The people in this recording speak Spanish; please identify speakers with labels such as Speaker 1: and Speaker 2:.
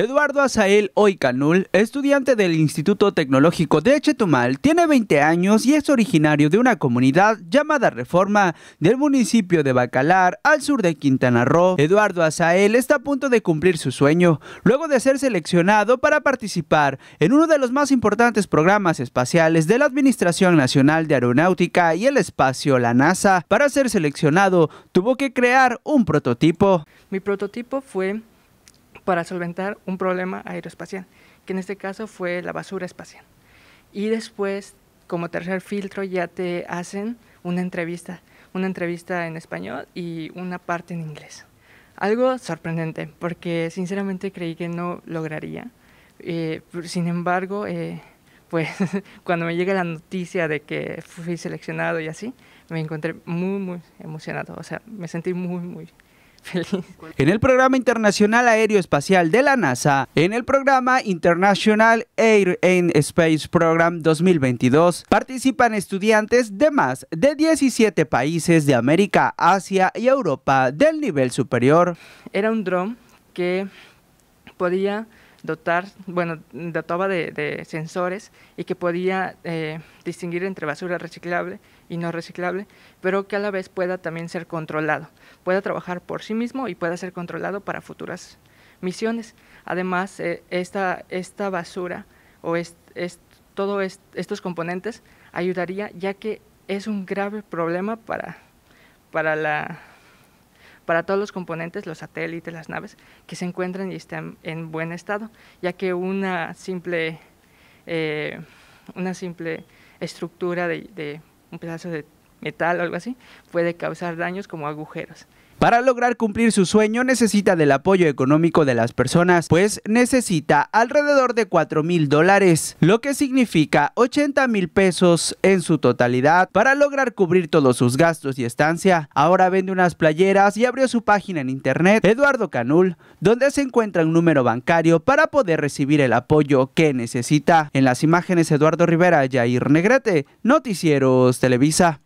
Speaker 1: Eduardo Azael Oicanul, estudiante del Instituto Tecnológico de Chetumal, tiene 20 años y es originario de una comunidad llamada Reforma del municipio de Bacalar, al sur de Quintana Roo. Eduardo Azael está a punto de cumplir su sueño, luego de ser seleccionado para participar en uno de los más importantes programas espaciales de la Administración Nacional de Aeronáutica y el Espacio, la NASA. Para ser seleccionado, tuvo que crear un prototipo.
Speaker 2: Mi prototipo fue para solventar un problema aeroespacial, que en este caso fue la basura espacial. Y después, como tercer filtro, ya te hacen una entrevista, una entrevista en español y una parte en inglés. Algo sorprendente, porque sinceramente creí que no lograría. Eh, sin embargo, eh, pues cuando me llega la noticia de que fui seleccionado y así, me encontré muy, muy emocionado. O sea, me sentí muy, muy
Speaker 1: en el programa internacional aeroespacial de la NASA, en el programa International Air and Space Program 2022, participan estudiantes de más de 17 países de América, Asia y Europa del nivel superior. Era un dron
Speaker 2: que podía dotar, bueno, dotaba de, sensores y que podía eh, distinguir entre basura reciclable y no reciclable, pero que a la vez pueda también ser controlado, pueda trabajar por sí mismo y pueda ser controlado para futuras misiones. Además, eh, esta, esta basura o es todos estos componentes ayudaría ya que es un grave problema para, para la para todos los componentes, los satélites, las naves, que se encuentren y estén en buen estado, ya que una simple, eh, una simple estructura de, de un pedazo de metal o algo así puede causar daños como agujeros.
Speaker 1: Para lograr cumplir su sueño necesita del apoyo económico de las personas, pues necesita alrededor de 4 mil dólares, lo que significa 80 mil pesos en su totalidad para lograr cubrir todos sus gastos y estancia. Ahora vende unas playeras y abrió su página en internet, Eduardo Canul, donde se encuentra un número bancario para poder recibir el apoyo que necesita. En las imágenes Eduardo Rivera, Jair Negrete, Noticieros Televisa.